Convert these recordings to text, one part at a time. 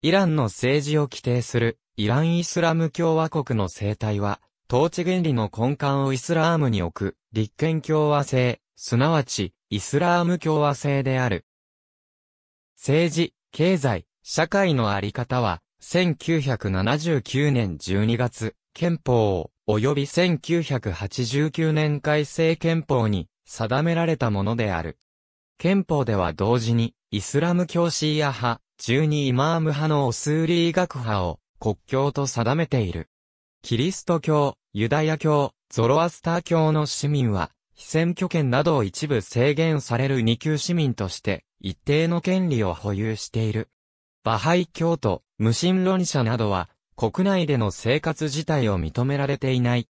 イランの政治を規定するイラン・イスラム共和国の政体は、統治原理の根幹をイスラームに置く、立憲共和制、すなわち、イスラーム共和制である。政治、経済、社会のあり方は、1979年12月、憲法、及び1989年改正憲法に定められたものである。憲法では同時に、イスラム教シーア派、中にイマーム派のオスーリー学派を国教と定めている。キリスト教、ユダヤ教、ゾロアスター教の市民は、非選挙権などを一部制限される二級市民として、一定の権利を保有している。バハイ教徒、無神論者などは、国内での生活自体を認められていない。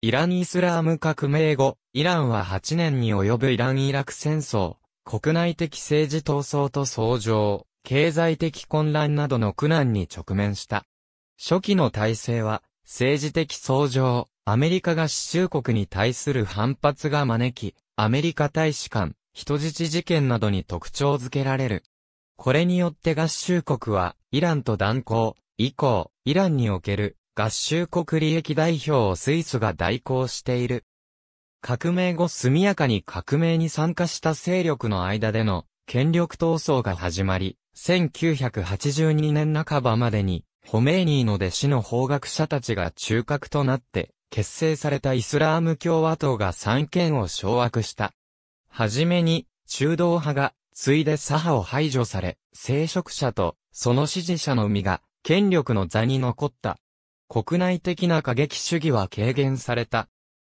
イラン・イスラーム革命後、イランは8年に及ぶイラン・イラク戦争、国内的政治闘争と相乗、経済的混乱などの苦難に直面した。初期の体制は、政治的相乗、アメリカ合衆国に対する反発が招き、アメリカ大使館、人質事件などに特徴づけられる。これによって合衆国は、イランと断交、以降、イランにおける合衆国利益代表をスイスが代行している革命後速やかに革命に参加した勢力の間での権力闘争が始まり、1982年半ばまでに、ホメイニーの弟子の法学者たちが中核となって、結成されたイスラーム共和党が三権を掌握した。はじめに、中道派が、ついで左派を排除され、聖職者と、その支持者の身が、権力の座に残った。国内的な過激主義は軽減された。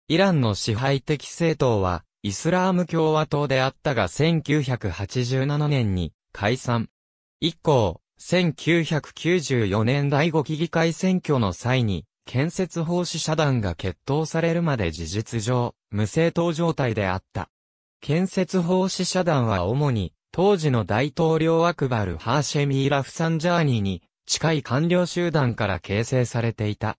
イランの支配的政党は、イスラーム共和党であったが1987年に解散。以降、1994年第5期議会選挙の際に、建設奉仕社団が決闘されるまで事実上、無政党状態であった。建設奉仕社団は主に、当時の大統領アクバル・ハーシェミー・ラフサンジャーニーに、近い官僚集団から形成されていた。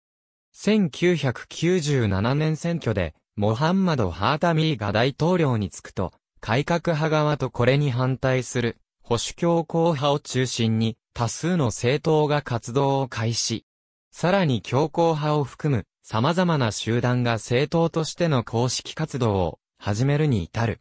1997年選挙で、モハンマド・ハータミーが大統領に就くと、改革派側とこれに反対する、保守強硬派を中心に、多数の政党が活動を開始。さらに強硬派を含む、様々な集団が政党としての公式活動を始めるに至る。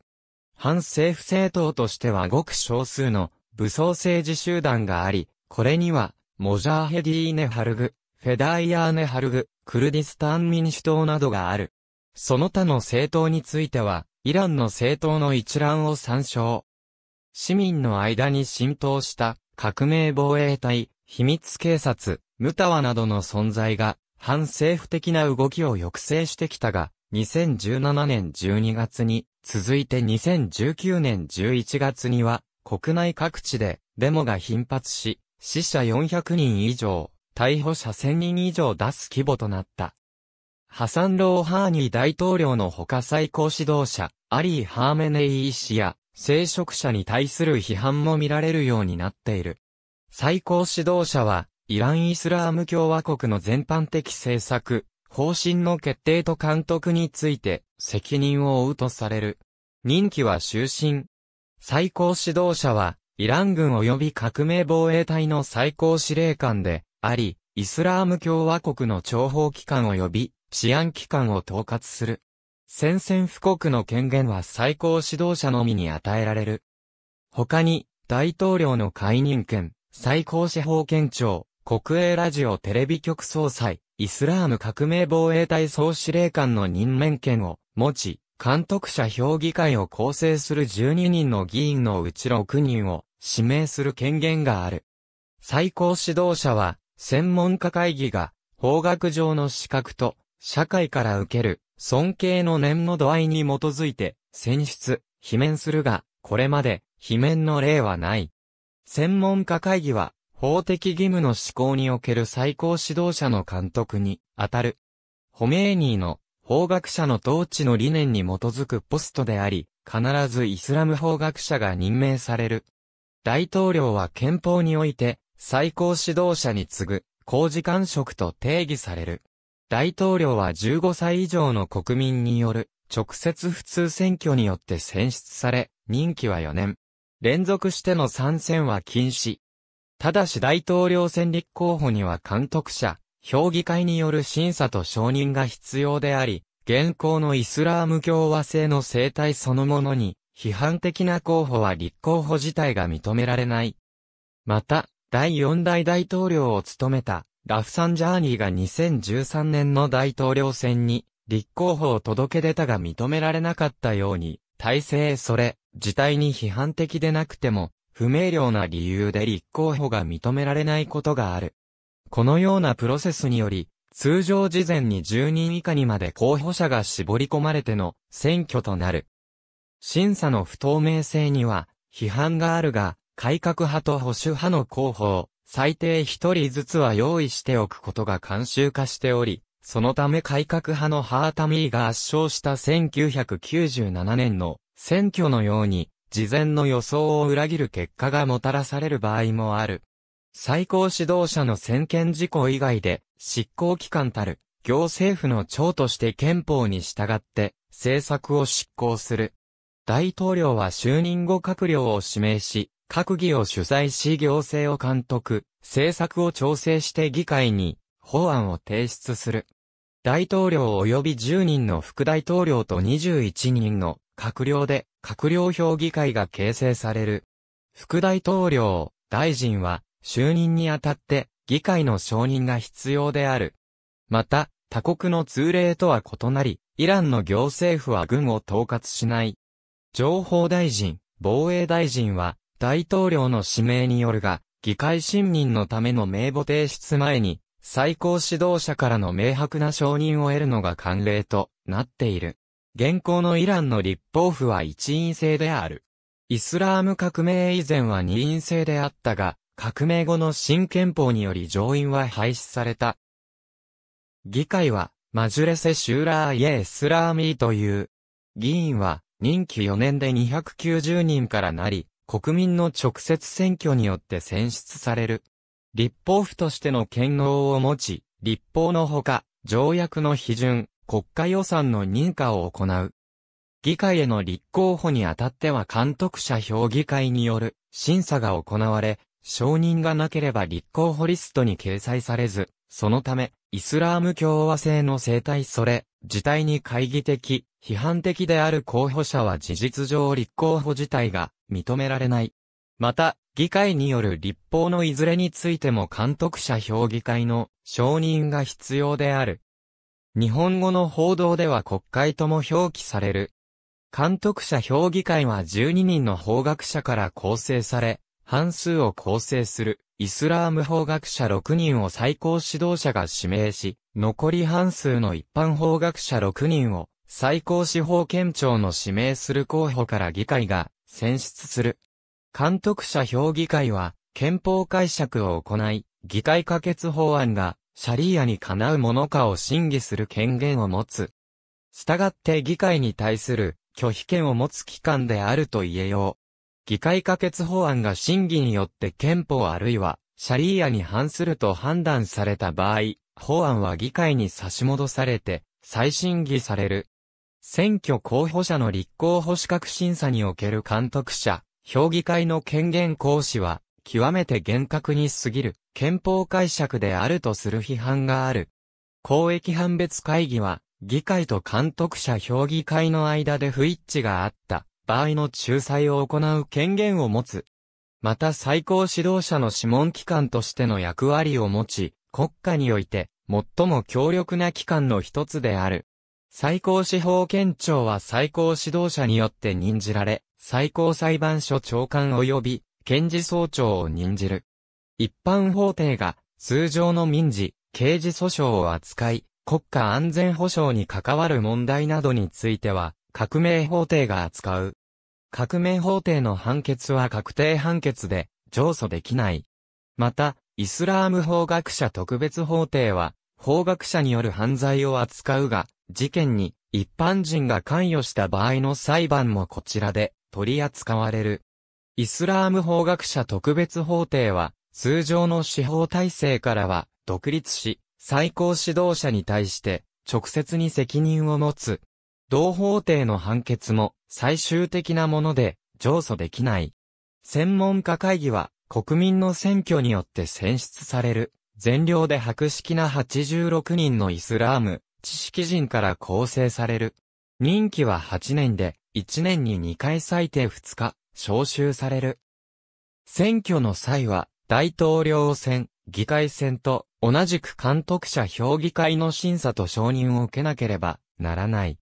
反政府政党としてはごく少数の武装政治集団があり、これには、モジャーヘディーネ・ハルグ、フェダーイヤーネハルグ、クルディスタン民主党などがある。その他の政党については、イランの政党の一覧を参照。市民の間に浸透した革命防衛隊、秘密警察、ムタワなどの存在が反政府的な動きを抑制してきたが、2017年12月に続いて2019年11月には国内各地でデモが頻発し、死者400人以上、逮捕者1000人以上出す規模となった。ハサン・ローハーニー大統領のほか最高指導者、アリー・ハーメネイ医師や、聖職者に対する批判も見られるようになっている。最高指導者は、イラン・イスラーム共和国の全般的政策、方針の決定と監督について責任を負うとされる。任期は終身。最高指導者は、イラン軍及び革命防衛隊の最高司令官で、あり、イスラーム共和国の諜報機関及び治安機関を統括する。宣戦布告の権限は最高指導者のみに与えられる。他に、大統領の解任権、最高司法権庁、国営ラジオテレビ局総裁、イスラーム革命防衛隊総司令官の任免権を持ち、監督者評議会を構成する12人の議員のうち6人を指名する権限がある。最高指導者は専門家会議が、法学上の資格と、社会から受ける、尊敬の念の度合いに基づいて、選出、罷免するが、これまで、罷免の例はない。専門家会議は、法的義務の施行における最高指導者の監督に、当たる。ホメーニーの、法学者の統治の理念に基づくポストであり、必ずイスラム法学者が任命される。大統領は憲法において、最高指導者に次ぐ、公示官職と定義される。大統領は15歳以上の国民による、直接普通選挙によって選出され、任期は4年。連続しての参戦は禁止。ただし大統領選立候補には監督者、評議会による審査と承認が必要であり、現行のイスラーム共和制の生態そのものに、批判的な候補は立候補自体が認められない。また、第4代大統領を務めたラフサンジャーニーが2013年の大統領選に立候補を届け出たが認められなかったように、体制それ、事態に批判的でなくても、不明瞭な理由で立候補が認められないことがある。このようなプロセスにより、通常事前に10人以下にまで候補者が絞り込まれての選挙となる。審査の不透明性には批判があるが、改革派と保守派の候補を最低一人ずつは用意しておくことが慣習化しており、そのため改革派のハータミーが圧勝した1997年の選挙のように、事前の予想を裏切る結果がもたらされる場合もある。最高指導者の専権事項以外で、執行機関たる、行政府の長として憲法に従って、政策を執行する。大統領は就任後閣僚を指名し、閣議を主催し行政を監督、政策を調整して議会に法案を提出する。大統領及び10人の副大統領と21人の閣僚で閣僚評議会が形成される。副大統領、大臣は就任にあたって議会の承認が必要である。また、他国の通例とは異なり、イランの行政府は軍を統括しない。情報大臣、防衛大臣は大統領の指名によるが、議会信任のための名簿提出前に、最高指導者からの明白な承認を得るのが慣例となっている。現行のイランの立法府は一員制である。イスラーム革命以前は二院制であったが、革命後の新憲法により上院は廃止された。議会は、マジュレセ・シューラー・イエ・イスラーミーという、議員は、任期4年で290人からなり、国民の直接選挙によって選出される。立法府としての権能を持ち、立法のほか、条約の批准、国家予算の認可を行う。議会への立候補にあたっては監督者評議会による審査が行われ、承認がなければ立候補リストに掲載されず、そのため、イスラーム共和制の生態それ、自体に懐疑的、批判的である候補者は事実上立候補自体が認められない。また、議会による立法のいずれについても監督者評議会の承認が必要である。日本語の報道では国会とも表記される。監督者評議会は12人の法学者から構成され、半数を構成するイスラーム法学者6人を最高指導者が指名し、残り半数の一般法学者6人を最高司法県庁の指名する候補から議会が選出する。監督者評議会は、憲法解釈を行い、議会可決法案が、シャリーアにかなうものかを審議する権限を持つ。したがって議会に対する拒否権を持つ機関であると言えよう。議会可決法案が審議によって憲法あるいはシャリーアに反すると判断された場合、法案は議会に差し戻されて再審議される。選挙候補者の立候補資格審査における監督者、評議会の権限行使は、極めて厳格に過ぎる、憲法解釈であるとする批判がある。公益判別会議は、議会と監督者評議会の間で不一致があった場合の仲裁を行う権限を持つ。また最高指導者の諮問機関としての役割を持ち、国家において最も強力な機関の一つである。最高司法検庁は最高指導者によって任じられ、最高裁判所長官及び検事総長を任じる。一般法廷が通常の民事、刑事訴訟を扱い、国家安全保障に関わる問題などについては、革命法廷が扱う。革命法廷の判決は確定判決で、上訴できない。また、イスラーム法学者特別法廷は、法学者による犯罪を扱うが、事件に一般人が関与した場合の裁判もこちらで取り扱われる。イスラーム法学者特別法廷は、通常の司法体制からは独立し、最高指導者に対して直接に責任を持つ。同法廷の判決も最終的なもので上訴できない。専門家会議は国民の選挙によって選出される。全量で白式な86人のイスラーム知識人から構成される。任期は8年で、1年に2回最低2日、招集される。選挙の際は、大統領選、議会選と、同じく監督者評議会の審査と承認を受けなければならない。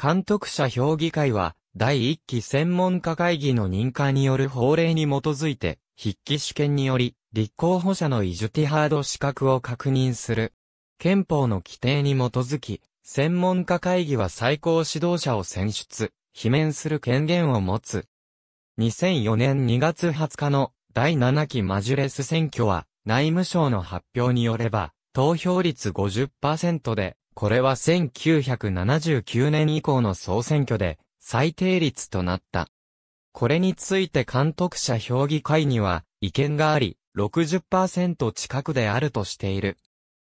監督者評議会は、第1期専門家会議の認可による法令に基づいて、筆記試験により、立候補者のイジュティハード資格を確認する。憲法の規定に基づき、専門家会議は最高指導者を選出、罷免する権限を持つ。2004年2月20日の第7期マジュレス選挙は、内務省の発表によれば、投票率50%で、これは1979年以降の総選挙で、最低率となった。これについて監督者評議会には、意見があり、60%近くであるとしている。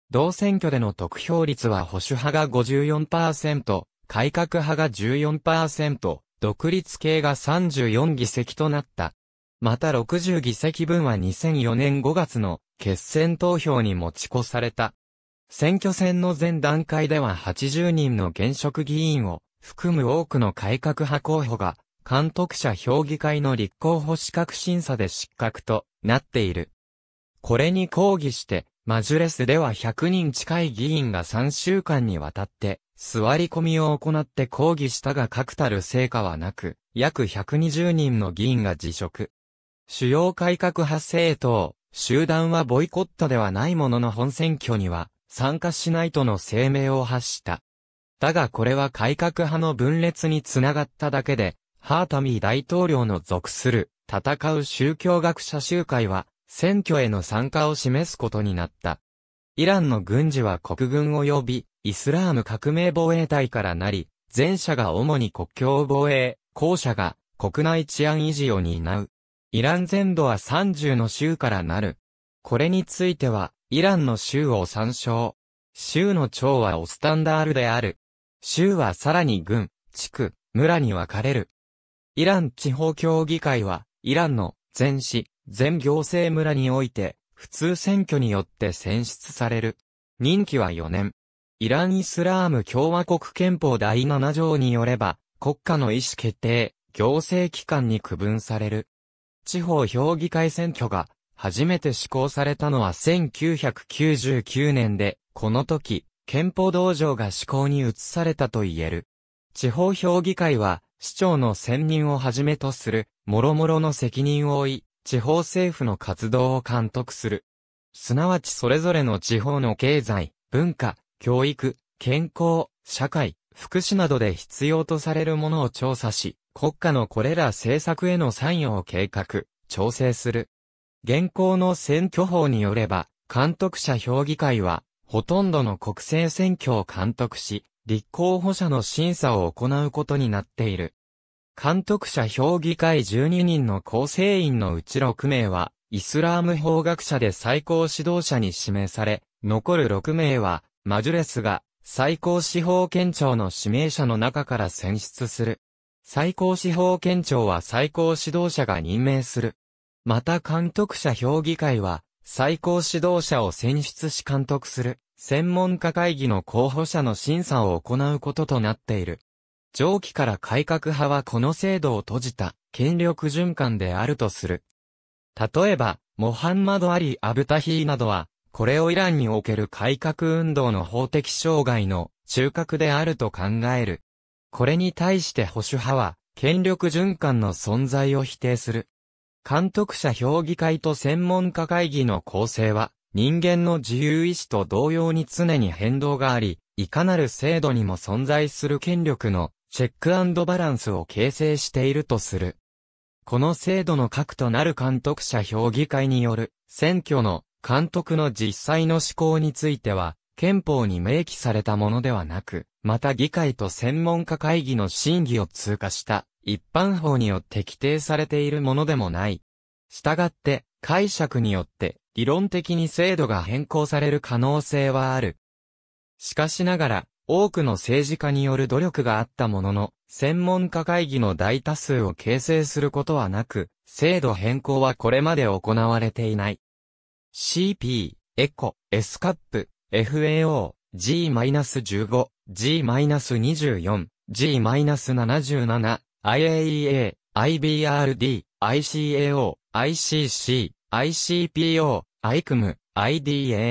同選挙での得票率は保守派が54%、改革派が14%、独立系が34議席となった。また60議席分は2004年5月の決選投票に持ち越された。選挙戦の前段階では80人の現職議員を含む多くの改革派候補が監督者評議会の立候補資格審査で失格となっている。これに抗議してマジュレスでは100人近い議員が3週間にわたって、座り込みを行って抗議したが確たる成果はなく、約120人の議員が辞職。主要改革派政党、集団はボイコットではないものの本選挙には、参加しないとの声明を発した。だがこれは改革派の分裂につながっただけで、ハータミー大統領の属する、戦う宗教学者集会は、選挙への参加を示すことになった。イランの軍事は国軍及び、イスラーム革命防衛隊からなり、前者が主に国境防衛、後者が国内治安維持を担う。イラン全土は30の州からなる。これについては、イランの州を参照。州の長はオスタンダールである。州はさらに軍、地区、村に分かれる。イラン地方協議会は、イランの全市、全行政村において、普通選挙によって選出される。任期は4年。イラン・イスラーム共和国憲法第7条によれば、国家の意思決定、行政機関に区分される。地方評議会選挙が初めて施行されたのは1999年で、この時、憲法道場が施行に移されたと言える。地方評議会は、市長の選任をはじめとする、諸々の責任を負い、地方政府の活動を監督する。すなわちそれぞれの地方の経済、文化、教育、健康、社会、福祉などで必要とされるものを調査し、国家のこれら政策への参与を計画、調整する。現行の選挙法によれば、監督者評議会は、ほとんどの国政選挙を監督し、立候補者の審査を行うことになっている。監督者評議会12人の構成員のうち6名は、イスラーム法学者で最高指導者に指名され、残る6名は、マジュレスが、最高司法権庁の指名者の中から選出する。最高司法権庁は最高指導者が任命する。また監督者評議会は、最高指導者を選出し監督する、専門家会議の候補者の審査を行うこととなっている。上記から改革派はこの制度を閉じた権力循環であるとする。例えば、モハンマド・アリ・アブタヒーなどは、これをイランにおける改革運動の法的障害の中核であると考える。これに対して保守派は、権力循環の存在を否定する。監督者評議会と専門家会議の構成は、人間の自由意志と同様に常に変動があり、いかなる制度にも存在する権力のチェックバランスを形成しているとする。この制度の核となる監督者評議会による選挙の監督の実際の施行については、憲法に明記されたものではなく、また議会と専門家会議の審議を通過した一般法によって規定されているものでもない。したがって、解釈によって理論的に制度が変更される可能性はある。しかしながら、多くの政治家による努力があったものの、専門家会議の大多数を形成することはなく、制度変更はこれまで行われていない。CP、エコ、S カップ、FAO、G-15、G-24、G-77、IAEA、IBRD、ICAO、ICC、ICPO、ICM、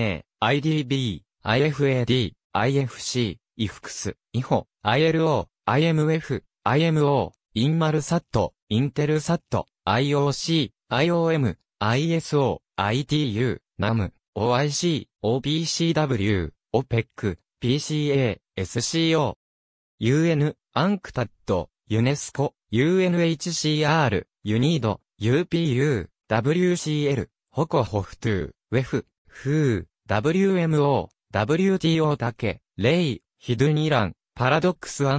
IDA、IDB、IFAD、IFC、イフクス、イホ、ILO、IMF、IMO、インマルサット、インテルサット、IOC、IOM、ISO、ITU、NAM、OIC、OPCW、OPEC、PCA、SCO、UN、アンクタッド、ユネスコ、UNHCR、ユニード、UPU、WCL、ホコホフトゥー、ウェフ、フー、WMO、WTO だけ、レイ、ヒドゥン・イラン、パラドックスパワ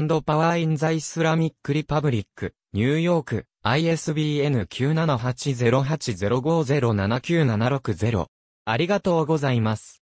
ー・イン・ザ・イスラミック・リパブリック、ニューヨーク、ISBN 9780805079760。ありがとうございます。